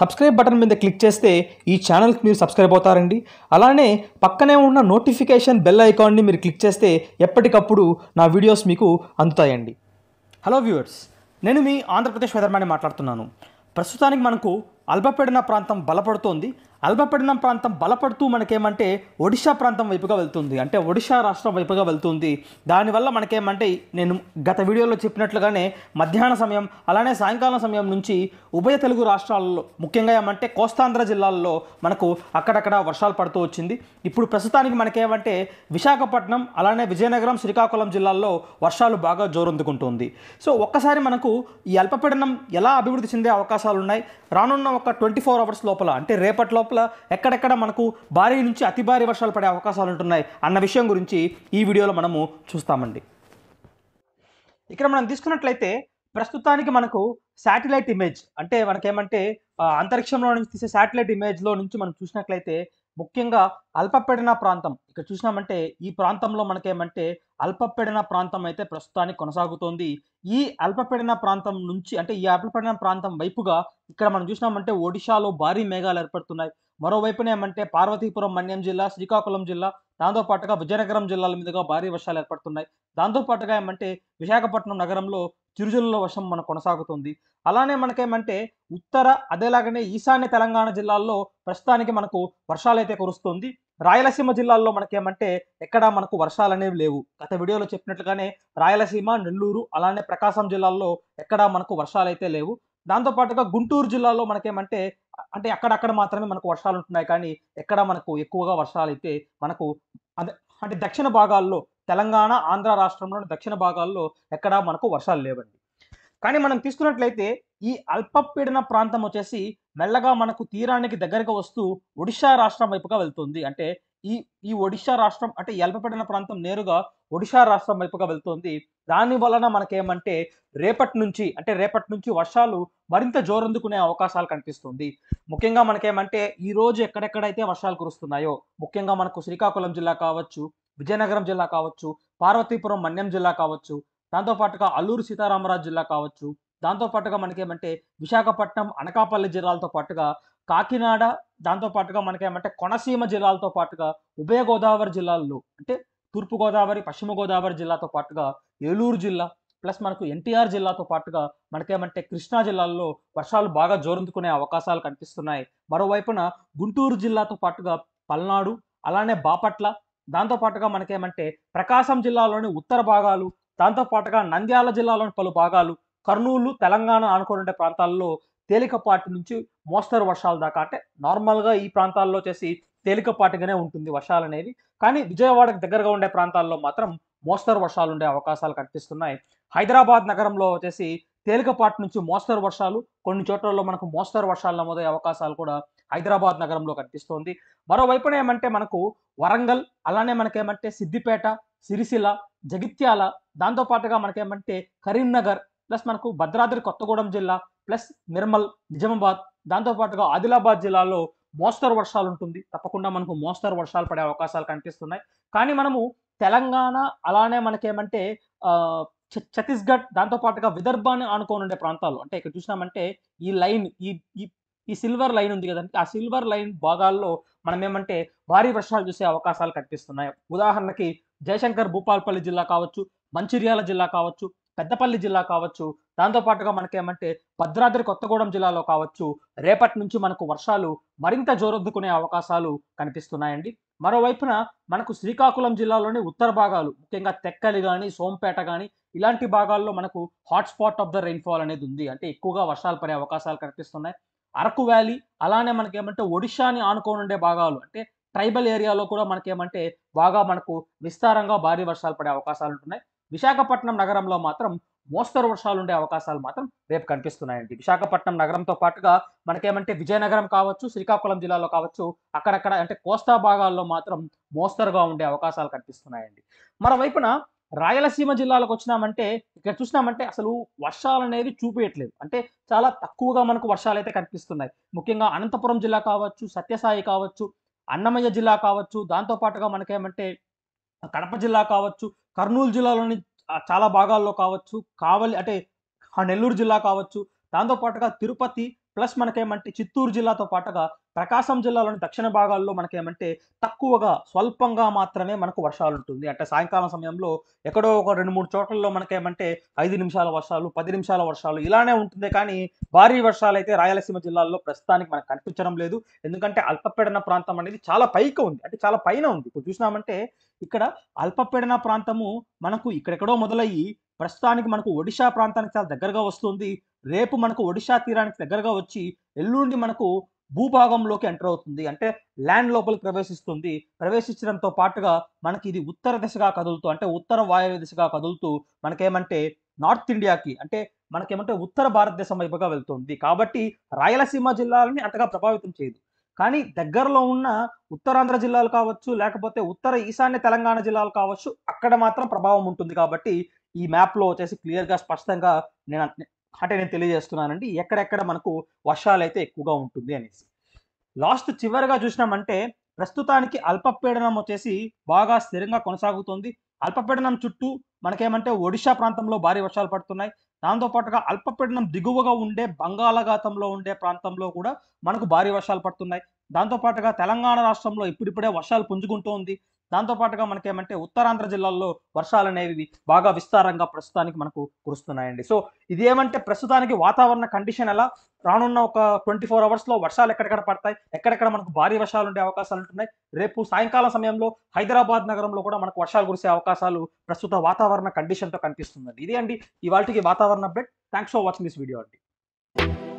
subscribe button మీద click చేస్తే ఈ ఛానల్కి మీరు సబ్స్క్రైబ్ అవుతారండి అలానే పక్కనే ఉన్న నోటిఫికేషన్ బెల్ ఐకాన్ని మీరు క్లిక్ చేస్తే ఎప్పటికప్పుడు నా వీడియోస్ మీకు అందుతాయండి హలో వ్యూవర్స్ నేను మీ ఆంధ్రప్రదేశ్ వెదర్మాని మాట్లాడుతున్నాను ప్రస్తుతానికి మనకు అల్పపీడన ప్రాంతం బలపడుతోంది అల్పపీడనం ప్రాంతం బలపడుతూ మనకేమంటే ఒడిశా ప్రాంతం వైపుగా వెళ్తుంది అంటే ఒడిశా రాష్ట్రం వైపుగా వెళ్తుంది దానివల్ల మనకేమంటే నేను గత వీడియోలో చెప్పినట్లుగానే మధ్యాహ్న సమయం అలానే సాయంకాలం సమయం నుంచి ఉభయ తెలుగు రాష్ట్రాలలో ముఖ్యంగా ఏమంటే కోస్తాంధ్ర జిల్లాల్లో మనకు అక్కడక్కడ వర్షాలు పడుతూ వచ్చింది ఇప్పుడు ప్రస్తుతానికి మనకేమంటే విశాఖపట్నం అలానే విజయనగరం శ్రీకాకుళం జిల్లాల్లో వర్షాలు బాగా జోరందుకుంటుంది సో ఒక్కసారి మనకు ఈ అల్పపీడనం ఎలా అభివృద్ధి చెందే అవకాశాలు ఉన్నాయి రానున్న ఒక ట్వంటీ ఫోర్ అవర్స్ లోపల అంటే రేపటి లోపల ఎక్కడెక్కడ మనకు భారీ నుంచి అతి భారీ వర్షాలు పడే అవకాశాలు ఉంటున్నాయి అన్న విషయం గురించి ఈ వీడియోలో మనము చూస్తామండి ఇక్కడ మనం తీసుకున్నట్లయితే ప్రస్తుతానికి మనకు శాటిలైట్ ఇమేజ్ అంటే మనకేమంటే అంతరిక్షంలో నుంచి తీసే శాటిలైట్ ఇమేజ్లో నుంచి మనం చూసినట్లయితే ముఖ్యంగా అల్పపీడన ప్రాంతం ఇక్కడ చూసినామంటే ఈ ప్రాంతంలో మనకేమంటే అల్పపీడన ప్రాంతం అయితే ప్రస్తుతానికి కొనసాగుతోంది ఈ అల్పపీడన ప్రాంతం నుంచి అంటే ఈ అల్పపీడన ప్రాంతం వైపుగా ఇక్కడ మనం చూసినామంటే ఒడిశాలో భారీ మేఘాలు ఏర్పడుతున్నాయి మరోవైపున ఏమంటే పార్వతీపురం మన్యం జిల్లా శ్రీకాకుళం జిల్లా దాంతోపాటుగా విజయనగరం జిల్లాల మీదుగా భారీ వర్షాలు ఏర్పడుతున్నాయి దాంతోపాటుగా ఏమంటే విశాఖపట్నం నగరంలో చిరుజల్లుల వర్షం మనకు కొనసాగుతుంది అలానే మనకేమంటే ఉత్తర అదేలాగనే ఈశాన్య తెలంగాణ జిల్లాల్లో ప్రస్తుతానికి మనకు వర్షాలైతే కురుస్తుంది రాయలసీమ జిల్లాల్లో మనకేమంటే ఎక్కడా మనకు వర్షాలు అనేవి లేవు గత వీడియోలో చెప్పినట్లుగానే రాయలసీమ నెల్లూరు అలానే ప్రకాశం జిల్లాల్లో ఎక్కడా మనకు వర్షాలైతే లేవు దాంతోపాటుగా గుంటూరు జిల్లాలో మనకేమంటే అంటే అక్కడక్కడ మాత్రమే మనకు వర్షాలు ఉంటున్నాయి కానీ ఎక్కడా మనకు ఎక్కువగా వర్షాలు అయితే మనకు అదే అంటే దక్షిణ భాగాల్లో తెలంగాణ ఆంధ్ర రాష్ట్రంలోని దక్షిణ భాగాల్లో ఎక్కడా మనకు వర్షాలు లేవండి కానీ మనం తీసుకున్నట్లయితే ఈ అల్పపీడన ప్రాంతం వచ్చేసి మెల్లగా మనకు తీరానికి దగ్గరగా వస్తూ ఒడిశా రాష్ట్రం వైపుగా వెళ్తుంది అంటే ఈ ఈ ఒడిశా రాష్ట్రం అంటే ఈ అల్పపీడన ప్రాంతం నేరుగా ఒడిశా రాష్ట్రం వైపుగా వెళ్తుంది దాని వలన మనకేమంటే రేపటి నుంచి అంటే రేపటి నుంచి వర్షాలు మరింత జోరందుకునే అవకాశాలు కనిపిస్తుంది ముఖ్యంగా మనకేమంటే ఈ రోజు ఎక్కడెక్కడైతే వర్షాలు కురుస్తున్నాయో ముఖ్యంగా మనకు శ్రీకాకుళం జిల్లా కావచ్చు విజయనగరం జిల్లా కావచ్చు పార్వతీపురం మన్యం జిల్లా కావచ్చు దాంతోపాటుగా అల్లూరు సీతారామరాజు జిల్లా కావచ్చు దాంతోపాటుగా మనకేమంటే విశాఖపట్నం అనకాపల్లి జిల్లాలతో పాటుగా కాకినాడ దాంతోపాటుగా మనకేమంటే కొనసీమ జిల్లాలతో పాటుగా ఉభయ గోదావరి జిల్లాల్లో అంటే తూర్పు గోదావరి పశ్చిమ గోదావరి జిల్లాతో పాటుగా ఏలూరు జిల్లా ప్లస్ మనకు ఎన్టీఆర్ జిల్లాతో పాటుగా మనకేమంటే కృష్ణా జిల్లాల్లో వర్షాలు బాగా జోరందుకునే అవకాశాలు కనిపిస్తున్నాయి మరోవైపున గుంటూరు జిల్లాతో పాటుగా పల్నాడు అలానే బాపట్ల దాంతోపాటుగా మనకేమంటే ప్రకాశం జిల్లాలోని ఉత్తర భాగాలు దాంతోపాటుగా నంద్యాల జిల్లాలోని పలు భాగాలు కర్నూలు తెలంగాణ అనుకోనుండే ప్రాంతాల్లో తేలికపాటి నుంచి మోస్తరు వర్షాల దాకా అంటే నార్మల్గా ఈ ప్రాంతాల్లో చేసి తేలికపాటిగానే ఉంటుంది వర్షాలు అనేవి కానీ విజయవాడకు దగ్గరగా ఉండే ప్రాంతాల్లో మాత్రం మోస్తరు వర్షాలు ఉండే అవకాశాలు కనిపిస్తున్నాయి హైదరాబాద్ నగరంలో వచ్చేసి తేలికపాటి నుంచి మోస్తరు వర్షాలు కొన్ని చోట్లలో మనకు మోస్తరు వర్షాలు నమోదయ్యే అవకాశాలు కూడా హైదరాబాద్ నగరంలో కనిపిస్తోంది మరోవైపున ఏమంటే మనకు వరంగల్ అలానే మనకేమంటే సిద్దిపేట సిరిసిల జగిత్యాల దాంతోపాటుగా మనకేమంటే కరీంనగర్ ప్లస్ మనకు భద్రాద్రి కొత్తగూడెం జిల్లా ప్లస్ నిర్మల్ నిజామాబాద్ దాంతోపాటుగా ఆదిలాబాద్ జిల్లాలో మోస్తరు వర్షాలు ఉంటుంది తప్పకుండా మనకు మోస్తరు వర్షాలు పడే అవకాశాలు కనిపిస్తున్నాయి కానీ మనము తెలంగాణ అలానే మనకేమంటే ఛత్తీస్గఢ్ దాంతోపాటుగా విదర్భాన్ని ఆనుకొని ఉండే ప్రాంతాలు అంటే ఇక్కడ చూసినామంటే ఈ లైన్ ఈ ఈ సిల్వర్ లైన్ ఉంది కదండి ఆ సిల్వర్ లైన్ భాగాల్లో మనం ఏమంటే భారీ వర్షాలు చూసే అవకాశాలు కనిపిస్తున్నాయి ఉదాహరణకి జయశంకర్ భూపాల్పల్లి జిల్లా కావచ్చు మంచిర్యాల జిల్లా కావచ్చు పెద్దపల్లి జిల్లా కావచ్చు దాంతోపాటుగా మనకేమంటే భద్రాద్రి కొత్తగూడెం జిల్లాలో కావచ్చు రేపటి నుంచి మనకు వర్షాలు మరింత జోరొద్దుకునే అవకాశాలు కనిపిస్తున్నాయండి మరోవైపున మనకు శ్రీకాకుళం జిల్లాలోని ఉత్తర భాగాలు ముఖ్యంగా తెక్కలి కానీ సోంపేట కానీ ఇలాంటి భాగాల్లో మనకు హాట్స్పాట్ ఆఫ్ ద రైన్ఫాల్ అనేది ఉంది అంటే ఎక్కువగా వర్షాలు పడే అవకాశాలు కనిపిస్తున్నాయి అరకు వ్యాలీ అలానే మనకి ఏమంటే ఒడిషాని ఆనుకొని ఉండే భాగాలు అంటే ట్రైబల్ ఏరియాలో కూడా మనకేమంటే బాగా మనకు విస్తారంగా భారీ వర్షాలు పడే అవకాశాలు ఉంటున్నాయి విశాఖపట్నం నగరంలో మాత్రం మోస్తరు వర్షాలు ఉండే అవకాశాలు మాత్రం రేపు కనిపిస్తున్నాయండి విశాఖపట్నం నగరంతో పాటుగా మనకేమంటే విజయనగరం కావచ్చు శ్రీకాకుళం జిల్లాలో కావచ్చు అక్కడక్కడ అంటే కోస్తా భాగాల్లో మాత్రం మోస్తరుగా ఉండే అవకాశాలు కనిపిస్తున్నాయండి మరోవైపున రాయలసీమ జిల్లాలకు వచ్చినామంటే ఇక్కడ చూసినామంటే అసలు వర్షాలు అనేది చూపించట్లేదు అంటే చాలా తక్కువగా మనకు వర్షాలు అయితే కనిపిస్తున్నాయి ముఖ్యంగా అనంతపురం జిల్లా కావచ్చు సత్యసాయి కావచ్చు అన్నమయ్య జిల్లా కావచ్చు దాంతోపాటుగా మనకేమంటే కడప జిల్లా కావచ్చు కర్నూలు జిల్లాలోని చాలా భాగాల్లో కావచ్చు కావలి అంటే నెల్లూరు జిల్లా కావచ్చు దాంతోపాటుగా తిరుపతి ప్లస్ మనకేమంటే చిత్తూరు జిల్లాతో పాటుగా ప్రకాశం జిల్లాలోని దక్షిణ భాగాల్లో మనకేమంటే తక్కువగా స్వల్పంగా మాత్రమే మనకు వర్షాలు ఉంటుంది అంటే సాయంకాలం సమయంలో ఎక్కడో ఒక రెండు మూడు చోట్లలో మనకేమంటే ఐదు నిమిషాల వర్షాలు పది నిమిషాల వర్షాలు ఇలానే ఉంటుంది కానీ భారీ వర్షాలు అయితే రాయలసీమ జిల్లాల్లో ప్రస్తుతానికి మనకు కనిపించడం లేదు ఎందుకంటే అల్పపీడన ప్రాంతం అనేది చాలా పైకి ఉంది అంటే చాలా పైన ఉంది ఇప్పుడు చూసినామంటే ఇక్కడ అల్పపీడన ప్రాంతము మనకు ఇక్కడెక్కడో మొదలయ్యి ప్రస్తుతానికి మనకు ఒడిశా ప్రాంతానికి చాలా దగ్గరగా వస్తుంది రేపు మనకు ఒడిశా తీరానికి దగ్గరగా వచ్చి ఎల్లుండి మనకు భూభాగంలోకి ఎంటర్ అవుతుంది అంటే ల్యాండ్ లోపలికి ప్రవేశిస్తుంది ప్రవేశించడంతో పాటుగా మనకి ఇది ఉత్తర దిశగా కదులుతూ అంటే ఉత్తర వాయువ్య దిశగా కదులుతూ మనకేమంటే నార్త్ ఇండియాకి అంటే మనకేమంటే ఉత్తర భారతదేశం వైపుగా వెళ్తుంది కాబట్టి రాయలసీమ జిల్లాలని అంతగా ప్రభావితం చేయదు కానీ దగ్గరలో ఉన్న ఉత్తరాంధ్ర జిల్లాలు కావచ్చు లేకపోతే ఉత్తర ఈశాన్య తెలంగాణ జిల్లాలు కావచ్చు అక్కడ మాత్రం ప్రభావం ఉంటుంది కాబట్టి ఈ మ్యాప్లో వచ్చేసి క్లియర్గా స్పష్టంగా నేను అంటే నేను తెలియజేస్తున్నానండి ఎక్కడెక్కడ మనకు వర్షాలు అయితే ఎక్కువగా ఉంటుంది అనేసి లాస్ట్ చివరిగా చూసినామంటే ప్రస్తుతానికి అల్పపీడనం వచ్చేసి బాగా స్థిరంగా కొనసాగుతుంది అల్పపీడనం చుట్టూ మనకేమంటే ఒడిశా ప్రాంతంలో భారీ వర్షాలు పడుతున్నాయి దాంతోపాటుగా అల్పపీడనం దిగువగా ఉండే బంగాళాఘాతంలో ఉండే ప్రాంతంలో కూడా మనకు భారీ వర్షాలు పడుతున్నాయి దాంతోపాటుగా తెలంగాణ రాష్ట్రంలో ఇప్పుడిప్పుడే వర్షాలు పుంజుకుంటూ ఉంది దాంతోపాటుగా మనకి ఏమంటే ఉత్తరాంధ్ర జిల్లాల్లో వర్షాలు అనేవి బాగా విస్తారంగా ప్రస్తుతానికి మనకు కురుస్తున్నాయండి సో ఇదేమంటే ప్రస్తుతానికి వాతావరణ కండిషన్ ఎలా రానున్న ఒక ట్వంటీ ఫోర్ అవర్స్లో వర్షాలు ఎక్కడెక్కడ పడతాయి ఎక్కడెక్కడ మనకు భారీ వర్షాలు ఉండే అవకాశాలు ఉంటున్నాయి రేపు సాయంకాలం సమయంలో హైదరాబాద్ నగరంలో కూడా మనకు వర్షాలు కురిసే అవకాశాలు ప్రస్తుత వాతావరణ కండిషన్తో కనిపిస్తుందండి ఇదే అండి ఇవాళకి వాతావరణ update thanks for watching this video అండి